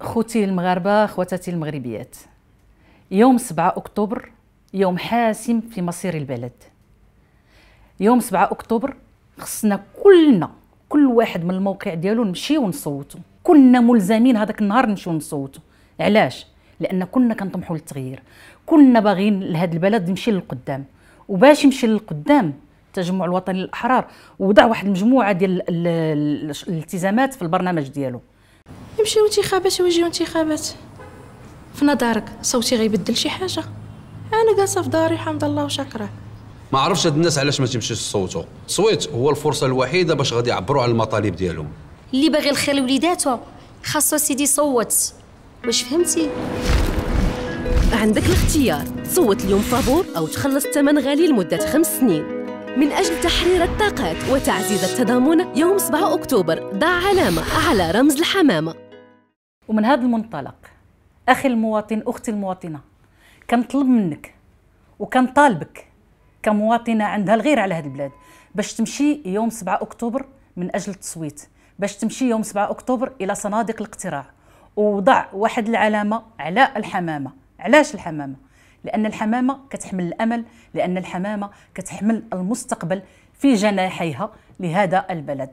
خوتي المغاربة خواتاتي المغربيات يوم 7 أكتوبر يوم حاسم في مصير البلد يوم 7 أكتوبر خصنا كلنا كل واحد من الموقع ديالو نمشي ونصوتو كنا ملزمين هذاك النهار نمشيو ونصوتو علاش لان كنا كنطمحوا للتغيير كنا باغيين لهذا البلد يمشي للقدام وباش يمشي للقدام التجمع الوطني للاحرار وضع واحد المجموعه ديال الالتزامات في البرنامج ديالو نمشيو انتخابات ويجيو انتخابات في نظرك صوتي غيبدل شي حاجه انا جالسه في داري الحمد لله وشكرا ما عرفش هاد الناس علاش ما تيمشيوش تصوتوا التصويت هو الفرصه الوحيده باش غادي يعبروا على المطالب ديالهم اللي باغي الخير لوليداته خاصو سيدي صوت واش فهمتي عندك الاختيار تصوت اليوم فابور او تخلص الثمن غالي لمده خمس سنين من اجل تحرير الطاقات وتعزيز التضامن يوم 7 اكتوبر ضع علامه على رمز الحمامه ومن هذا المنطلق اخي المواطن اختي المواطنه كنطلب منك وكنطالبك كمواطنه عندها الغير على هذه البلاد باش تمشي يوم 7 اكتوبر من اجل التصويت باش تمشي يوم 7 اكتوبر الى صناديق الاقتراع ووضع واحد العلامه على الحمامه علاش الحمامه لان الحمامه كتحمل الامل لان الحمامه كتحمل المستقبل في جناحيها لهذا البلد